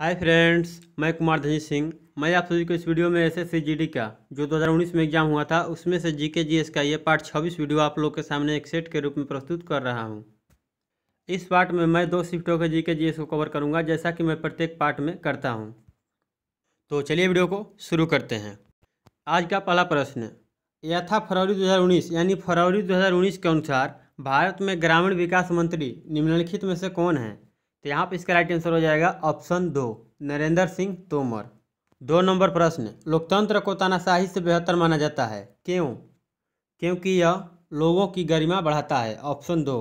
hi friends मैं कुमार धनी सिंह मैं आप सभी को इस वीडियो में एस एस का जो 2019 में एग्जाम हुआ था उसमें से जी के जी एस का ये पार्ट 26 वीडियो आप लोग के सामने एक सेट के रूप में प्रस्तुत कर रहा हूँ इस पार्ट में मैं दो शिफ्टों के जी के जी एस को कवर करूँगा जैसा कि मैं प्रत्येक पार्ट में करता हूँ तो चलिए वीडियो को शुरू करते हैं आज का पहला प्रश्न यह था फरवरी दो यानी फरवरी दो के अनुसार भारत में ग्रामीण विकास मंत्री निम्नलिखित में से कौन है तो यहाँ पर इसका राइट आंसर हो जाएगा ऑप्शन दो नरेंद्र सिंह तोमर दो नंबर प्रश्न लोकतंत्र को तानाशाही से बेहतर माना जाता है क्यों क्योंकि यह लोगों की गरिमा बढ़ाता है ऑप्शन दो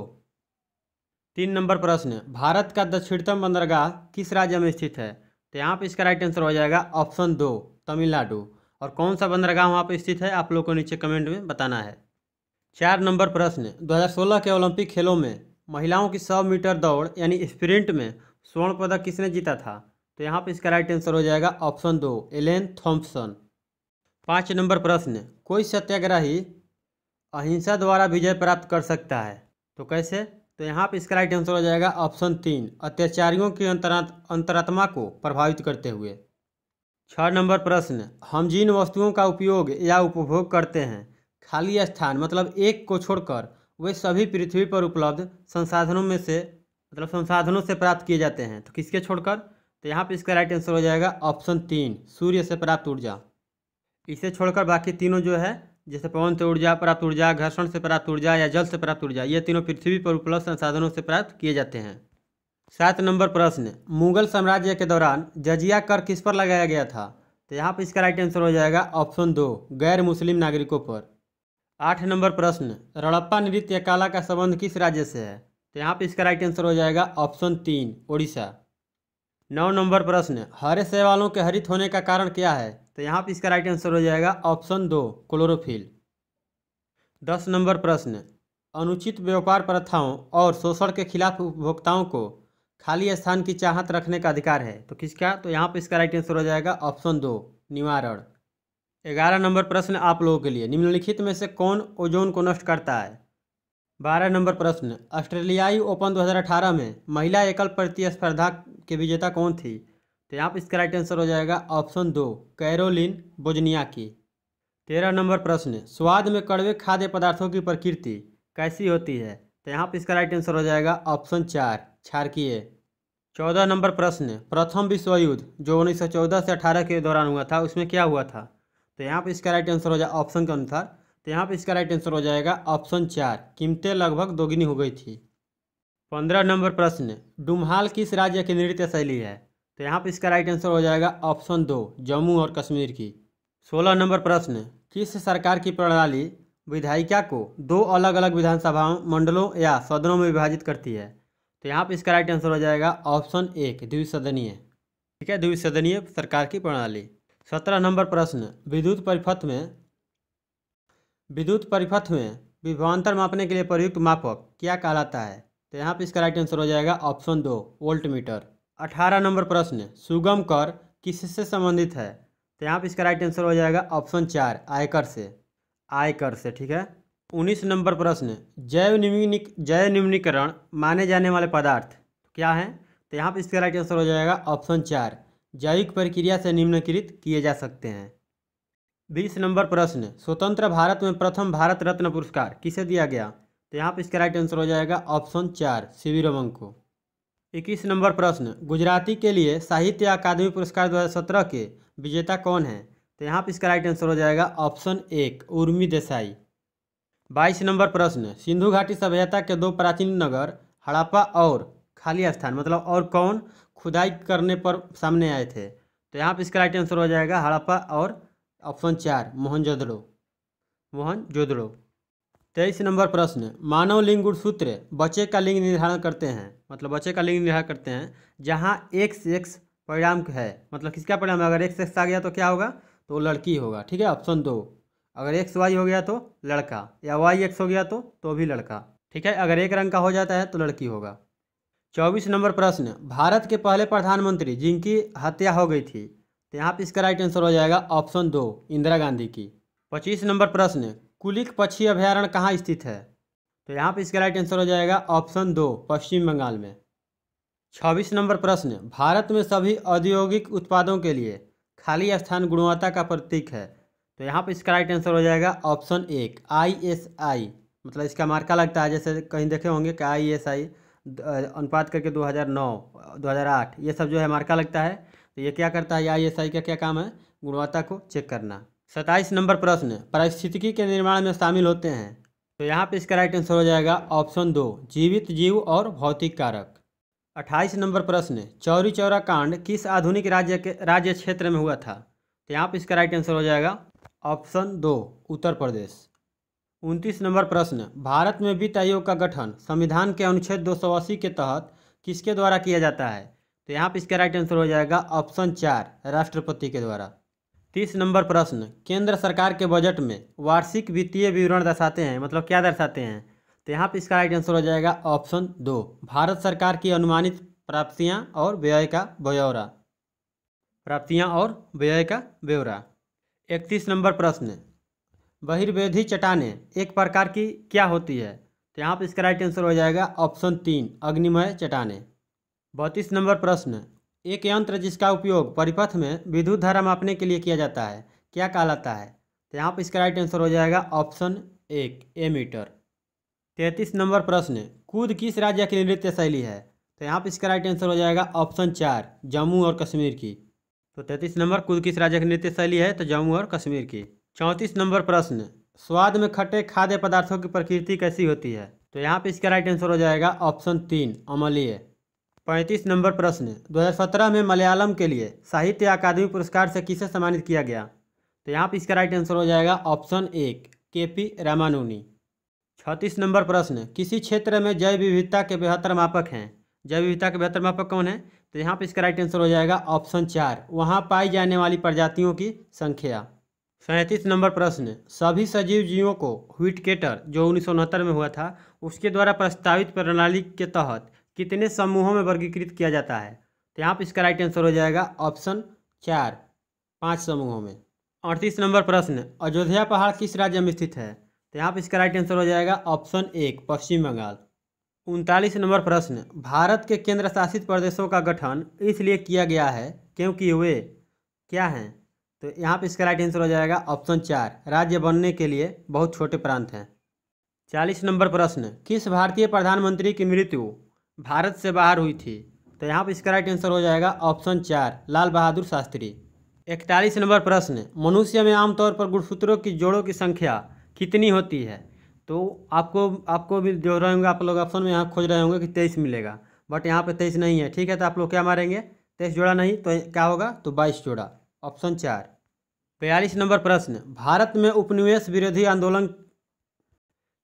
तीन नंबर प्रश्न भारत का दक्षिणतम बंदरगाह किस राज्य में स्थित है तो यहाँ पर इसका राइट आंसर हो जाएगा ऑप्शन दो तमिलनाडु और कौन सा बंदरगाह वहाँ पर स्थित है आप लोग को नीचे कमेंट में बताना है चार नंबर प्रश्न 2016 के ओलंपिक खेलों में महिलाओं की सौ मीटर दौड़ यानी स्प्रिंट में स्वर्ण पदक किसने जीता था तो यहाँ पर इसका राइट आंसर हो जाएगा ऑप्शन दो एलेन थॉम्पसन पाँच नंबर प्रश्न कोई सत्याग्रही अहिंसा द्वारा विजय प्राप्त कर सकता है तो कैसे तो यहाँ पर इसका राइट आंसर हो जाएगा ऑप्शन तीन अत्याचारियों की अंतरात्मा को प्रभावित करते हुए छः नंबर प्रश्न हम जिन वस्तुओं का उपयोग या उपभोग करते हैं खाली स्थान मतलब एक को छोड़कर वे सभी पृथ्वी पर उपलब्ध संसाधनों में से मतलब संसाधनों से प्राप्त किए जाते हैं तो किसके छोड़कर तो यहाँ पर इसका राइट आंसर हो जाएगा ऑप्शन तीन सूर्य से प्राप्त ऊर्जा इसे छोड़कर बाकी तीनों जो है जैसे पवन से ऊर्जा प्राप्त ऊर्जा घर्षण से प्राप्त ऊर्जा या जल से प्राप्त ऊर्जा ये तीनों पृथ्वी पर उपलब्ध संसाधनों से प्राप्त किए जाते हैं सात नंबर प्रश्न मुगल साम्राज्य के दौरान जजिया कर किस पर लगाया गया था तो यहाँ पर इसका राइट आंसर हो जाएगा ऑप्शन दो गैर मुस्लिम नागरिकों पर आठ नंबर प्रश्न रड़प्पा नृत्य कला का संबंध किस राज्य से है तो यहाँ पे इसका राइट आंसर हो जाएगा ऑप्शन तीन ओडिशा नौ नंबर प्रश्न हरे शैवालों के हरित होने का कारण क्या है तो यहाँ पे इसका राइट आंसर हो जाएगा ऑप्शन दो क्लोरोफिल दस नंबर प्रश्न अनुचित व्यापार प्रथाओं और शोषण के खिलाफ उपभोक्ताओं को खाली स्थान की चाहत रखने का अधिकार है तो किसका तो यहाँ पर इसका राइट आंसर हो जाएगा ऑप्शन दो निवारण ग्यारह नंबर प्रश्न आप लोगों के लिए निम्नलिखित में से कौन ओजोन को नष्ट करता है बारह नंबर प्रश्न ऑस्ट्रेलियाई ओपन 2018 में महिला एकल प्रतिस्पर्धा के विजेता कौन थी तो यहाँ पर इसका राइट आंसर हो जाएगा ऑप्शन दो कैरोलिन बोजनिया की तेरह नंबर प्रश्न स्वाद में कड़वे खाद्य पदार्थों की प्रकृति कैसी होती है तो यहाँ पर इसका राइट आंसर हो जाएगा ऑप्शन चार क्षारकीय चौदह नंबर प्रश्न प्रथम विश्व युद्ध जो उन्नीस से अठारह के दौरान हुआ था उसमें क्या हुआ था तो यहाँ पर इसका राइट आंसर हो जाए ऑप्शन के अनुसार तो यहाँ पे इसका राइट आंसर हो जाएगा ऑप्शन चार कीमतें लगभग दोगुनी हो गई थी पंद्रह नंबर प्रश्न डुमहाल किस राज्य की नृत्य शैली है तो यहाँ पर इसका राइट आंसर हो जाएगा ऑप्शन दो जम्मू और कश्मीर की सोलह नंबर प्रश्न किस सरकार की प्रणाली विधायिका को दो अलग अलग विधानसभाओं मंडलों या सदनों में विभाजित करती है तो यहाँ पर इसका राइट आंसर हो जाएगा ऑप्शन एक द्विसदनीय ठीक है द्विसदनीय सरकार की प्रणाली सत्रह नंबर प्रश्न विद्युत परिपथ में विद्युत परिपथ में विभवान्तर मापने के लिए प्रयुक्त मापक क्या कहलाता है तो यहाँ पर इसका राइट आंसर हो जाएगा ऑप्शन दो वोल्ट मीटर अठारह नंबर प्रश्न सुगम कर किससे संबंधित है तो यहाँ पर इसका राइट आंसर हो जाएगा ऑप्शन चार आयकर से आयकर से ठीक है उन्नीस नंबर प्रश्न जैव निम्निक जैव निम्नीकरण माने जाने वाले पदार्थ क्या हैं तो यहाँ पर इसका राइट आंसर हो जाएगा ऑप्शन चार जैविक प्रक्रिया से निम्नकृत किए जा सकते हैं बीस नंबर प्रश्न स्वतंत्र भारत में प्रथम भारत रत्न पुरस्कार किसे दिया गया तो यहाँ पर इसका राइट आंसर हो जाएगा ऑप्शन चार सी वी रमन को इक्कीस नंबर प्रश्न गुजराती के लिए साहित्य अकादमी पुरस्कार 2017 के विजेता कौन है तो यहाँ पर इसका राइट आंसर हो जाएगा ऑप्शन एक उर्मी देसाई बाईस नंबर प्रश्न सिंधु घाटी सभ्यता के दो प्राचीन नगर हड़प्पा और खाली स्थान मतलब और कौन खुदाई करने पर सामने आए थे तो यहाँ पर इसका राइट आंसर हो जाएगा हड़प्पा और ऑप्शन चार मोहनजोदड़ो जोदड़ो तेईस नंबर प्रश्न मानव लिंग गुण सूत्र बच्चे का लिंग निर्धारण करते हैं मतलब बच्चे का लिंग निर्धारण करते हैं जहाँ एक्स एक्स परिणाम है मतलब किसका परिणाम है अगर एक्स एक्स आ गया तो क्या होगा तो लड़की होगा ठीक है ऑप्शन दो अगर एक्स वाई हो गया तो लड़का या वाई एक्स हो गया तो तो भी लड़का ठीक है अगर एक रंग का हो जाता है तो लड़की होगा चौबीस नंबर प्रश्न भारत के पहले प्रधानमंत्री जिनकी हत्या हो गई थी तो यहाँ पर इसका राइट आंसर हो जाएगा ऑप्शन दो इंदिरा गांधी की पच्चीस नंबर प्रश्न कुलिक पक्षी अभ्यारण्य कहाँ स्थित है तो यहाँ पर इसका राइट आंसर हो जाएगा ऑप्शन दो पश्चिम बंगाल में छब्बीस नंबर प्रश्न भारत में सभी औद्योगिक उत्पादों के लिए खाली स्थान गुणवत्ता का प्रतीक है तो यहाँ पर इसका राइट आंसर हो जाएगा ऑप्शन एक आई एस आई मतलब इसका मार्का लगता है जैसे कहीं देखे होंगे कि आई एस आई अनुपात करके 2009 2008 ये सब जो है मार्का लगता है तो ये क्या करता है या आई का क्या, क्या काम है गुणवत्ता को चेक करना सत्ताईस नंबर प्रश्न पारिस्थितिकी के निर्माण में शामिल होते हैं तो यहाँ पे इसका राइट आंसर हो जाएगा ऑप्शन दो जीवित जीव और भौतिक कारक अट्ठाईस नंबर प्रश्न चौरी चौरा कांड किस आधुनिक राज्य के राज्य क्षेत्र में हुआ था तो यहाँ पे इसका राइट आंसर हो जाएगा ऑप्शन दो उत्तर प्रदेश उनतीस नंबर प्रश्न भारत में वित्त आयोग का गठन संविधान के अनुच्छेद दो के तहत किसके द्वारा किया जाता है तो यहाँ पर इसका राइट आंसर हो जाएगा ऑप्शन चार राष्ट्रपति के द्वारा तीस नंबर प्रश्न केंद्र सरकार के बजट में वार्षिक वित्तीय विवरण दर्शाते हैं मतलब क्या दर्शाते हैं तो यहाँ पर इसका राइट आंसर हो जाएगा ऑप्शन दो भारत सरकार की अनुमानित प्राप्तियाँ और व्यय का ब्यौरा प्राप्तियाँ और व्यय का ब्यौरा इकतीस नंबर प्रश्न बहिर्वेदी चटाने एक प्रकार की क्या होती है तो यहाँ पर इसका राइट आंसर हो जाएगा ऑप्शन तीन अग्निमय चटाने बत्तीस नंबर प्रश्न एक यंत्र जिसका उपयोग परिपथ में विद्युत धारा मापने के लिए किया जाता है क्या कहलाता है तो यहाँ पर इसका राइट आंसर हो जाएगा ऑप्शन एक ए मीटर तैंतीस नंबर प्रश्न कूद किस राज्य की नृत्य शैली है तो यहाँ पर इसका राइट आंसर हो जाएगा ऑप्शन चार जम्मू और कश्मीर की तो तैंतीस नंबर कूद किस राज्य की नृत्य शैली है तो जम्मू और कश्मीर की चौंतीस नंबर प्रश्न स्वाद में खट्टे खाद्य पदार्थों की प्रकृति कैसी होती है तो यहाँ पे इसका राइट आंसर हो जाएगा ऑप्शन तीन अमलीय पैंतीस नंबर प्रश्न 2017 में मलयालम के लिए साहित्य अकादमी पुरस्कार से किसे सम्मानित किया गया तो यहाँ पे इसका राइट आंसर हो जाएगा ऑप्शन एक के पी रामानुनी छत्तीस नंबर प्रश्न किसी क्षेत्र में जैव विविधता के बेहतर मापक हैं जैव विविधता के बेहतर मापक कौन है तो यहाँ पर इसका राइट आंसर हो जाएगा ऑप्शन चार वहाँ पाई जाने वाली प्रजातियों की संख्या सैंतीस नंबर प्रश्न सभी सजीव जीवों को व्हिटकेटर जो उन्नीस में हुआ था उसके द्वारा प्रस्तावित प्रणाली के तहत कितने समूहों में वर्गीकृत किया जाता है तो यहाँ पर इसका राइट आंसर हो जाएगा ऑप्शन चार पाँच समूहों में अड़तीस नंबर प्रश्न अयोध्या पहाड़ किस राज्य में स्थित है तो यहाँ पर इसका राइट आंसर हो जाएगा ऑप्शन एक पश्चिम बंगाल उनतालीस नंबर प्रश्न भारत के केंद्र शासित प्रदेशों का गठन इसलिए किया गया है क्योंकि वे क्या हैं तो यहाँ पे इसका राइट आंसर हो जाएगा ऑप्शन चार राज्य बनने के लिए बहुत छोटे प्रांत हैं चालीस नंबर प्रश्न किस भारतीय प्रधानमंत्री की मृत्यु भारत से बाहर हुई थी तो यहाँ पर इसका राइट आंसर हो जाएगा ऑप्शन चार लाल बहादुर शास्त्री इकतालीस नंबर प्रश्न मनुष्य में आमतौर पर गुणसूत्रों की जोड़ों की संख्या कितनी होती है तो आपको आपको भी जो रहे होंगे आप लोग ऑप्शन में यहाँ खोज रहे होंगे कि तेईस मिलेगा बट यहाँ पे तेईस नहीं है ठीक है तो आप लोग क्या मारेंगे तेईस जोड़ा नहीं तो क्या होगा तो बाईस जोड़ा ऑप्शन चार बयालीस नंबर प्रश्न भारत में उपनिवेश विरोधी आंदोलन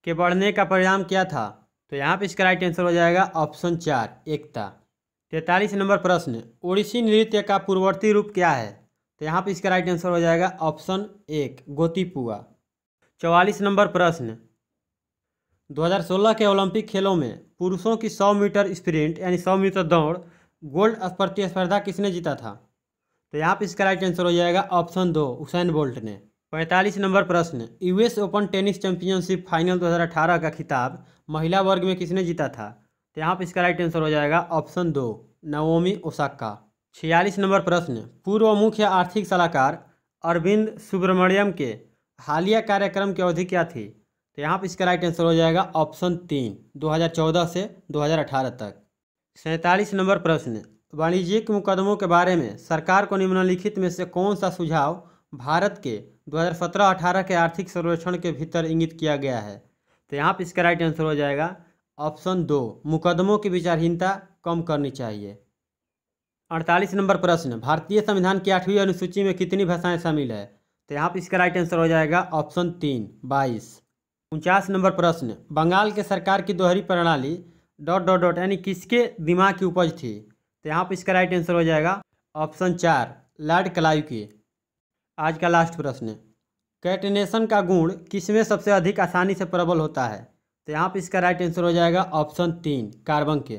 के बढ़ने का परिणाम क्या था तो यहाँ पे इसका राइट आंसर हो जाएगा ऑप्शन चार एकता तैंतालीस नंबर प्रश्न ओडिशी नृत्य का पूर्ववर्ती रूप क्या है तो यहाँ पे इसका राइट आंसर हो जाएगा ऑप्शन एक गोतीपुआ चौवालीस नंबर प्रश्न 2016 के ओलंपिक खेलों में पुरुषों की 100 मीटर स्प्रिंट यानी 100 मीटर दौड़ गोल्ड प्रतिस्पर्धा किसने जीता था तो यहाँ पर इसका राइट आंसर हो जाएगा ऑप्शन दो उसैन बोल्ट ने पैंतालीस नंबर प्रश्न US Open tennis championship final 2018 का खिताब महिला वर्ग में किसने जीता था तो यहाँ पर इसका राइट आंसर हो जाएगा ऑप्शन दो नवोमी ओसाका छियालीस नंबर प्रश्न पूर्व मुख्य आर्थिक सलाहकार अरविंद सुब्रमण्यम के हालिया कार्यक्रम की अवधि क्या थी तो यहाँ पर इसका राइट आंसर हो जाएगा ऑप्शन तीन चौदह से अठारह तक सैंतालीस नंबर प्रश्न वाणिज्यिक मुकदमों के बारे में सरकार को निम्नलिखित में से कौन सा सुझाव भारत के 2017-18 के आर्थिक सर्वेक्षण के भीतर इंगित किया गया है तो यहाँ पर इसका राइट आंसर हो जाएगा ऑप्शन दो मुकदमों की विचारहीनता कम करनी चाहिए अड़तालीस नंबर प्रश्न भारतीय संविधान की आठवीं अनुसूची में कितनी भाषाएं शामिल है तो यहाँ पर इसका राइट आंसर हो जाएगा ऑप्शन तीन बाईस उनचास नंबर प्रश्न बंगाल के सरकार की दोहरी प्रणाली डॉट डॉट डॉट यानी किसके दिमाग की उपज थी तो यहाँ पर इसका राइट आंसर हो जाएगा ऑप्शन चार लॉर्ड क्लाइव की आज का लास्ट प्रश्न कैटनेशन का गुण किसमें सबसे अधिक आसानी से प्रबल होता है तो यहाँ पर इसका राइट आंसर हो जाएगा ऑप्शन तीन कार्बन के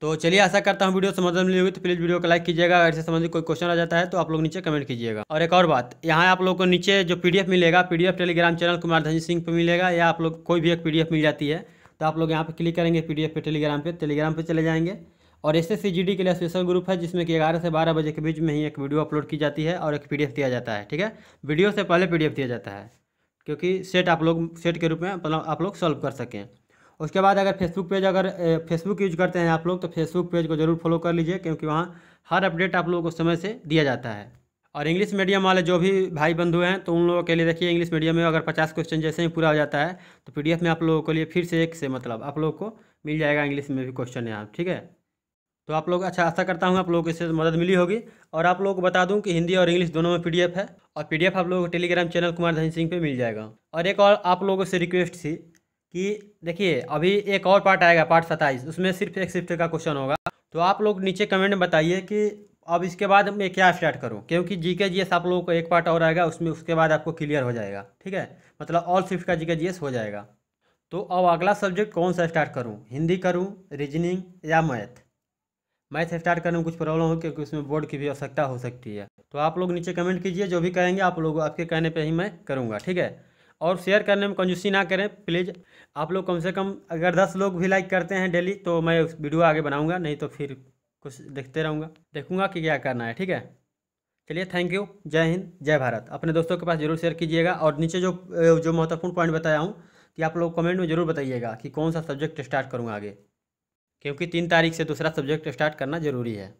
तो चलिए आशा करता हूँ वीडियो समझ में मिली हुई तो प्लीज़ वीडियो को लाइक कीजिएगा अगर इससे संबंधित कोई क्वेश्चन आ जाता है तो आप लोग नीचे कमेंट कीजिएगा और एक और बात यहाँ आप लोग को नीचे जो पीडीएफ मिलेगा पीडीएफ टेलीग्राम चैनल कुमार धनी सिंह पर मिलेगा या आप लोग कोई भी एक पीडीएफ मिल जाती है तो आप लोग यहाँ पर क्लिक करेंगे पी डी टेलीग्राम पे टेलीग्राम पर चले जाएंगे और एस एस के लिए स्पेशल ग्रुप है जिसमें कि ग्यारह से बारह बजे के बीच में ही एक वीडियो अपलोड की जाती है और एक पी दिया जाता है ठीक है वीडियो से पहले पी दिया जाता है क्योंकि सेट आप लोग सेट के रूप में आप लोग सॉल्व कर सकें उसके बाद अगर फेसबुक पेज अगर फेसबुक यूज करते हैं आप लोग तो फेसबुक पेज को जरूर फॉलो कर लीजिए क्योंकि वहाँ हर अपडेट आप लोगों को समय से दिया जाता है और इंग्लिश मीडियम वाले जो भी भाई बंधु हैं तो उन लोगों के लिए देखिए इंग्लिश मीडियम में अगर पचास क्वेश्चन जैसे ही पूरा हो जाता है तो पीडीएफ में आप लोगों के लिए फिर से एक से मतलब आप लोगों को मिल जाएगा इंग्लिश में भी क्वेश्चन यहाँ ठीक है तो आप लोग अच्छा आशा करता हूँ आप लोगों को इससे मदद मिली होगी और आप लोगों को बता दूँ कि हिंदी और इंग्लिश दोनों में पीडीएफ है और पीडीएफ आप लोगों को टेलीग्राम चैनल कुमार धन सिंह पे मिल जाएगा और एक और आप लोगों से रिक्वेस्ट थी कि देखिए अभी एक और पार्ट आएगा पार्ट सत्ताईस उसमें सिर्फ एक शिफ्ट का क्वेश्चन होगा तो आप लोग नीचे कमेंट में बताइए कि अब इसके बाद मैं क्या स्टार्ट करूँ क्योंकि जीके के आप लोगों को एक पार्ट और आएगा उसमें उसके बाद आपको क्लियर हो जाएगा ठीक है मतलब ऑल शिफ्ट का जीके के हो जाएगा तो अब अगला सब्जेक्ट कौन सा स्टार्ट करूँ हिंदी करूँ रीजनिंग या मैथ मैथ स्टार्ट तो करने में कुछ प्रॉब्लम हो क्योंकि उसमें बोर्ड की भी आवश्यकता हो सकती है तो आप लोग नीचे कमेंट कीजिए जो भी कहेंगे आप लोग आपके कहने पर ही मैं करूँगा ठीक है और शेयर करने में कंजूसी ना करें प्लीज़ आप लोग कम से कम अगर दस लोग भी लाइक करते हैं डेली तो मैं उस वीडियो आगे बनाऊँगा नहीं तो फिर कुछ देखते रहूँगा देखूँगा कि क्या करना है ठीक है चलिए थैंक यू जय हिंद जय भारत अपने दोस्तों के पास जरूर शेयर कीजिएगा और नीचे जो जो महत्वपूर्ण पॉइंट बताया हूँ कि आप लोग कमेंट में जरूर बताइएगा कि कौन सा सब्जेक्ट स्टार्ट करूँगा आगे क्योंकि तीन तारीख से दूसरा सब्जेक्ट स्टार्ट करना ज़रूरी है